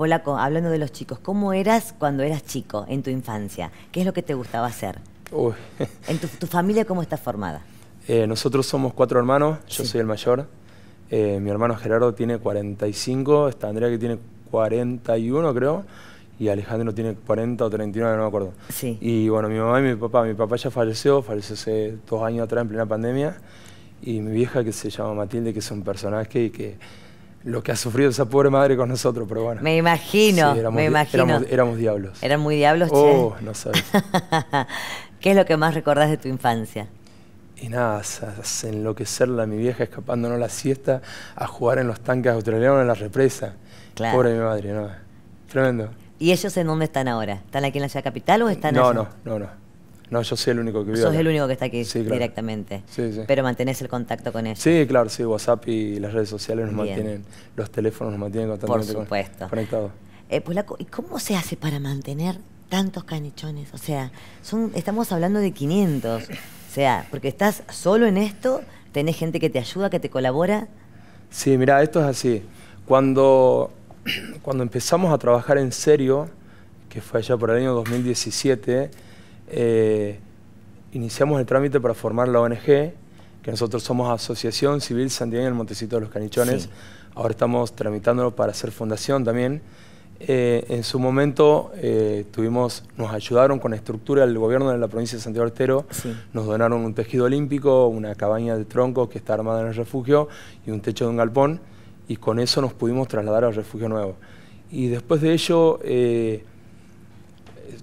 Polaco, hablando de los chicos, ¿cómo eras cuando eras chico, en tu infancia? ¿Qué es lo que te gustaba hacer? ¿En tu, familia cómo está formada? Eh, nosotros somos cuatro hermanos, yo soy el mayor. Eh, mi hermano Gerardo tiene 45, está Andrea que tiene 41 creo, y Alejandro tiene 40 o 39, no me acuerdo. Sí. Y bueno, mi mamá y mi papá, mi papá ya falleció, falleció hace dos años atrás en plena pandemia, y mi vieja que se llama Matilde, que es un personaje y que lo que ha sufrido esa pobre madre con nosotros, pero bueno. Me imagino, me imagino. Éramos, diablos. Eran muy diablos, oh, no sabes. ¿Qué es lo que más recordás de tu infancia? Y nada, enloquecerla a mi vieja escapándonos la siesta, a jugar en los tanques australianos en la represa. Pobre mi madre, no. Tremendo. ¿Y ellos en dónde están ahora? ¿Están aquí en la ciudad capital o están allá? No, no, no, no. No, yo soy el único que vive. Sos el único que está aquí directamente. Sí, sí. Pero mantenés el contacto con ellos. Sí, claro, sí, WhatsApp y las redes sociales nos mantienen, los teléfonos nos mantienen constantemente Por supuesto. conectados. Eh, pues, ¿y cómo se hace para mantener tantos canichones? O sea, son, estamos hablando de 500. O sea, porque estás solo en esto, tenés gente que te ayuda, que te colabora. Sí, mirá, esto es así. Cuando, cuando empezamos a trabajar en serio, que fue allá por el año 2017, eh, iniciamos el trámite para formar la ONG, que nosotros somos Asociación Civil Santiago en el Montecito de los Canichones. Ahora estamos tramitándolo para hacer fundación también. Eh, en su momento eh, tuvimos, nos ayudaron con la estructura del gobierno de la provincia de Santiago Artero, nos donaron un tejido olímpico, una cabaña de troncos que está armada en el refugio y un techo de un galpón y con eso nos pudimos trasladar al refugio nuevo. Y después de ello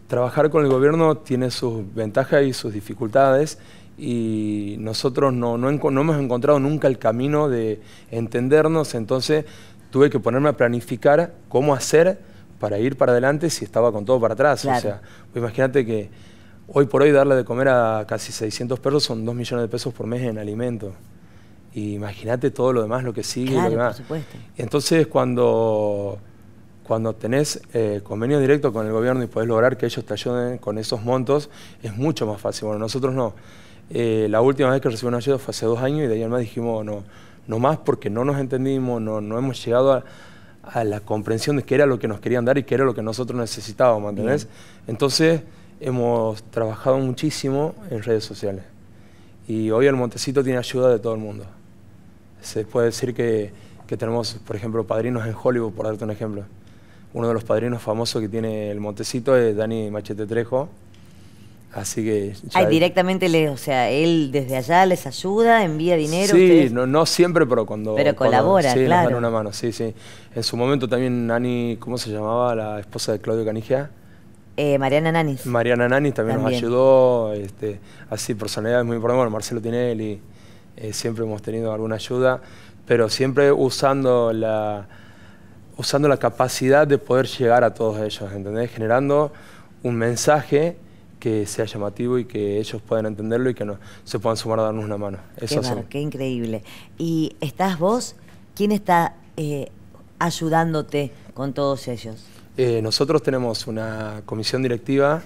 trabajar con el gobierno tiene sus ventajas y sus dificultades y nosotros no, no, hemos encontrado nunca el camino de entendernos, entonces tuve que ponerme a planificar cómo hacer para ir para adelante si estaba con todo para atrás. O sea, pues imagínate que hoy por hoy darle de comer a casi 600 perros son 2 millones de pesos por mes en alimento. imagínate todo lo demás, lo que sigue Por supuesto. Entonces, cuando cuando tenés eh, convenio directo con el gobierno y podés lograr que ellos te ayuden con esos montos, es mucho más fácil. Bueno, nosotros no. Eh, la última vez que recibimos una ayuda fue hace dos años y de ahí además dijimos no, no más porque no nos entendimos, no, hemos llegado a, la comprensión de qué era lo que nos querían dar y qué era lo que nosotros necesitábamos, ¿entendés? Entonces hemos trabajado muchísimo en redes sociales y hoy el Montecito tiene ayuda de todo el mundo. Se puede decir que, que tenemos, por ejemplo, padrinos en Hollywood, por darte un ejemplo uno de los padrinos famosos que tiene el Montecito es Dani Machete Trejo. Así que. directamente le, o sea, él desde allá les ayuda, envía dinero. Sí, no, siempre, pero cuando. Pero colabora, sí, claro. dan una mano, sí, sí. En su momento también Nani, ¿cómo se llamaba? La esposa de Claudio Canigia. Eh, Mariana Nanis. Mariana Nanis también, nos ayudó, este, así personalidades muy importantes, bueno, Marcelo Tinelli, eh, siempre hemos tenido alguna ayuda, pero siempre usando la, usando la capacidad de poder llegar a todos ellos, ¿entendés? Generando un mensaje que sea llamativo y que ellos puedan entenderlo y que se puedan sumar a darnos una mano. Eso qué, increíble. ¿Y estás vos? ¿Quién está eh, ayudándote con todos ellos? Eh, nosotros tenemos una comisión directiva,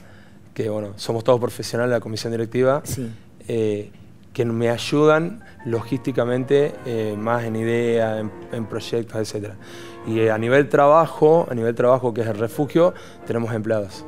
que bueno, somos todos profesionales de la comisión directiva, sí. Eh, que me ayudan logísticamente eh, más en ideas, en, proyectos, etc. Y a nivel trabajo, a nivel trabajo que es el refugio, tenemos empleados.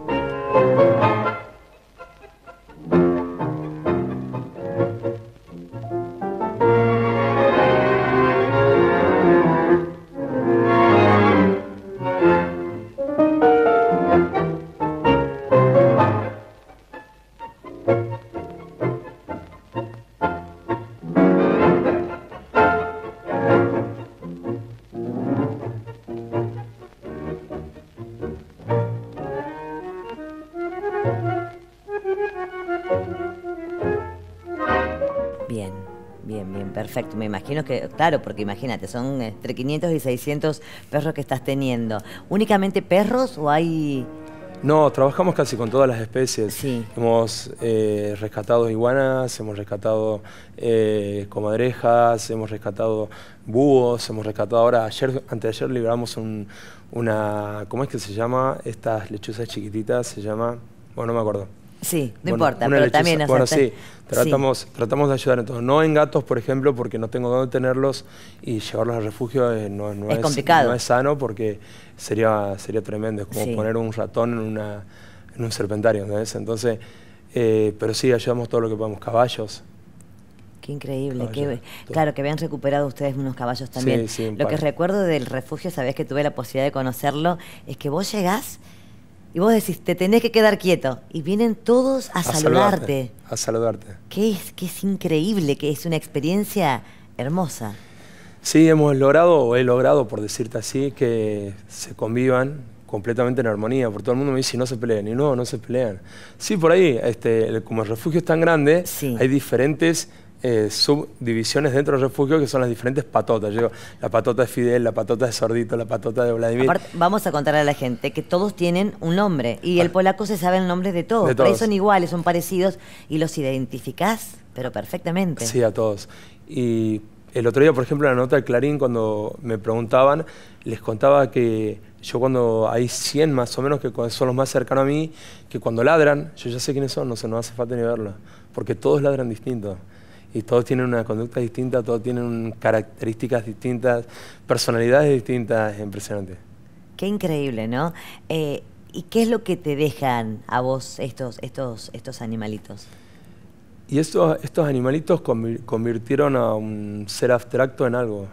Perfecto, me imagino que, claro, porque imagínate, son entre 500 y 600 perros que estás teniendo. ¿Únicamente perros o hay...? No, trabajamos casi con todas las especies. Sí. Hemos eh, rescatado iguanas, hemos rescatado eh, comadrejas, hemos rescatado búhos, hemos rescatado ahora, ayer, anteayer liberamos una, ¿cómo es que se llama? Estas lechuzas chiquititas, se llama, bueno, no me acuerdo. Sí, no importa, pero también Bueno, sí, tratamos, tratamos de ayudar en No en gatos, por ejemplo, porque no tengo dónde tenerlos y llevarlos al refugio eh, no, es, es sano porque sería, sería tremendo. Es como poner un ratón en, una, un serpentario, Entonces, eh, pero sí, ayudamos todo lo que podamos. Caballos, Qué increíble. claro, que habían recuperado ustedes unos caballos también. Lo que recuerdo del refugio, sabés que tuve la posibilidad de conocerlo, es que vos llegás y vos decís, te tenés que quedar quieto. Y vienen todos a, saludarte. A saludarte. Que es, es increíble, que es una experiencia hermosa. Sí, hemos logrado, o he logrado, por decirte así, que se convivan completamente en armonía, por todo el mundo me dice, no se peleen, y no, no se pelean. Sí, por ahí, este, como el refugio es tan grande, hay diferentes eh, subdivisiones dentro del refugio que son las diferentes patotas. la patota de Fidel, la patota de Sordito, la patota de Vladimir. vamos a contarle a la gente que todos tienen un nombre y el ah. polaco se sabe el nombre de todos, de son iguales, son parecidos y los identificás, pero perfectamente. Sí, a todos. Y el otro día, por ejemplo, en la nota de Clarín, cuando me preguntaban, les contaba que yo cuando hay 100 más o menos que son los más cercanos a mí, que cuando ladran, yo ya sé quiénes son, no se nos hace falta ni verlos porque todos ladran distinto y todos tienen una conducta distinta, todos tienen características distintas, personalidades distintas, impresionante. Qué increíble, ¿no? Eh, ¿Y qué es lo que te dejan a vos estos, estos, estos animalitos? Y estos, estos animalitos convirtieron a un ser abstracto en algo.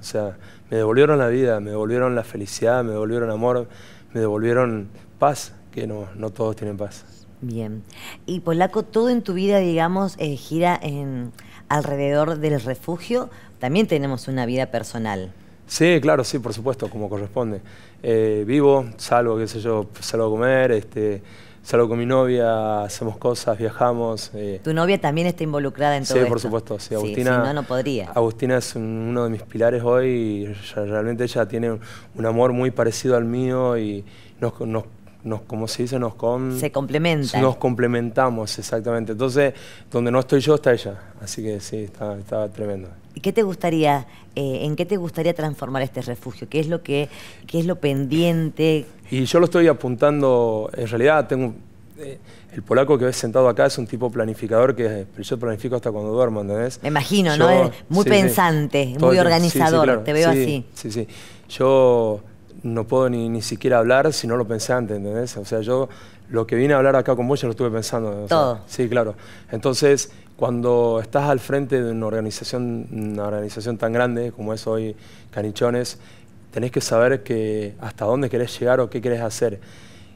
O sea, me devolvieron la vida, me devolvieron la felicidad, me devolvieron amor, me devolvieron paz, que no todos tienen paz. Bien. Y Polaco, pues, todo en tu vida, digamos, eh, gira en, alrededor del refugio. También tenemos una vida personal. Sí, claro, sí, por supuesto, como corresponde. Eh, vivo, salgo, qué sé yo, salgo a comer, este, salgo con mi novia, hacemos cosas, viajamos. Eh. ¿Tu novia también está involucrada en todo Sí, por supuesto, sí. Agustina, no, no podría. Agustina es uno de mis pilares hoy y realmente ella tiene un amor muy parecido al mío y nos, nos como se dice, nos complementan. Nos complementamos, exactamente. Entonces, donde no estoy yo, está ella. Así que sí, está, tremendo. ¿Y qué te gustaría, eh, en qué te gustaría transformar este refugio? ¿Qué es lo que, es lo pendiente? Y yo lo estoy apuntando, en realidad tengo... Eh, el polaco que ves sentado acá es un tipo planificador que yo planifico hasta cuando duermo, ¿entendés? Me imagino, ¿no? Muy pensante, muy organizador, te veo así. Sí, sí. Yo no puedo ni, ni siquiera hablar si no lo pensé antes, ¿entendés? O sea, yo lo que vine a hablar acá con vos ya lo estuve pensando. sí, claro. Entonces, cuando estás al frente de una organización, una organización tan grande como es hoy Canichones, tenés que saber que hasta dónde querés llegar o qué querés hacer.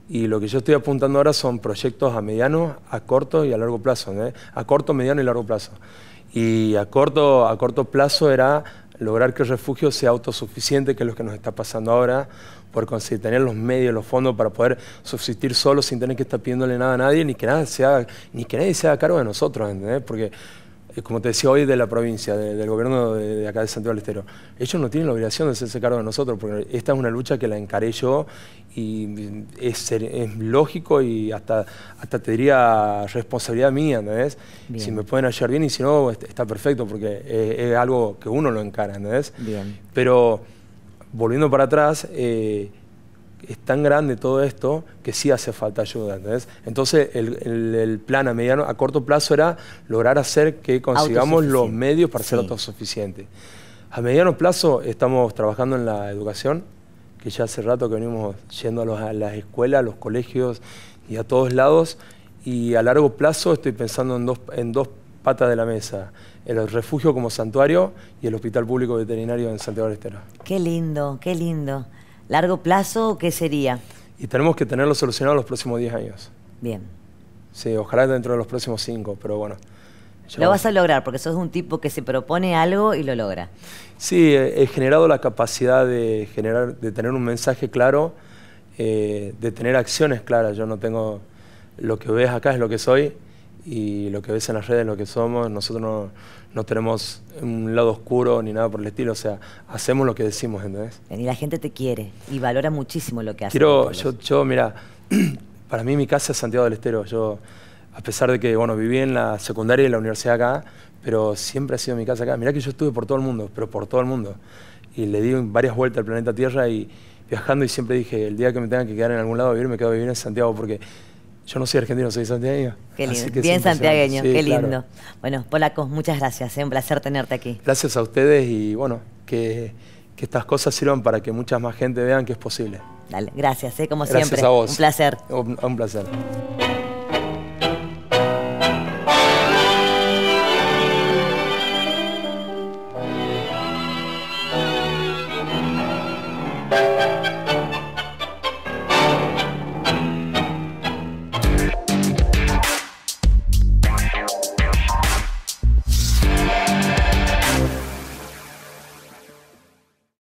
Y lo que yo estoy apuntando ahora son proyectos a mediano, a corto y a largo plazo. ¿eh? A corto, mediano y largo plazo. Y a corto, a corto plazo era lograr que el refugio sea autosuficiente, que es lo que nos está pasando ahora, por conseguir tener los medios, los fondos para poder subsistir solo sin tener que estar pidiéndole nada a nadie, ni que, ni nadie se haga cargo de nosotros, ¿entendés? Porque eh, como te decía hoy, de la provincia, del gobierno de, acá de Santiago del Estero. Ellos no tienen la obligación de hacerse cargo de nosotros, porque esta es una lucha que la encaré yo y es, lógico y hasta, hasta te diría responsabilidad mía, ¿no Si me pueden hallar bien y si no, está perfecto, porque es, algo que uno lo encara, ¿no Pero volviendo para atrás... Eh, es tan grande todo esto que sí hace falta ayuda. ¿entendés? Entonces, el, plan a mediano, a corto plazo era lograr hacer que consigamos los medios para ser autosuficientes. A mediano plazo estamos trabajando en la educación, que ya hace rato que venimos yendo a, las escuelas, a los colegios y a todos lados. Y a largo plazo estoy pensando en dos, en dos patas de la mesa el refugio como santuario y el Hospital Público Veterinario en Santiago del Estero. Qué lindo, qué lindo. ¿Largo plazo qué sería? Y tenemos que tenerlo solucionado en los próximos 10 años. Bien. Sí, ojalá dentro de los próximos 5, pero bueno. Lo vas a lograr porque sos un tipo que se propone algo y lo logra. Sí, he generado la capacidad de, generar, de tener un mensaje claro, eh, de tener acciones claras. Yo no tengo... Lo que ves acá es lo que soy y lo que ves en las redes, lo que somos, nosotros no, tenemos un lado oscuro ni nada por el estilo, o sea, hacemos lo que decimos, ¿entendés? Y la gente te quiere y valora muchísimo lo que haces. Quiero, yo, yo, mira, para mí mi casa es Santiago del Estero, yo, a pesar de que, bueno, viví en la secundaria y en la universidad acá, pero siempre ha sido mi casa acá. Mirá que yo estuve por todo el mundo, pero por todo el mundo. Y le di varias vueltas al planeta Tierra y viajando y siempre dije, el día que me tenga que quedar en algún lado a vivir, me quedo a vivir en Santiago porque yo no soy argentino, soy santiagueño. Qué lindo. Bien santiagueño, qué lindo. Bueno, Polacos, muchas gracias. Es eh, Un placer tenerte aquí. Gracias a ustedes y bueno, que, estas cosas sirvan para que mucha más gente vean que es posible. Dale, gracias, eh, como siempre. Gracias a vos. Un placer. un placer.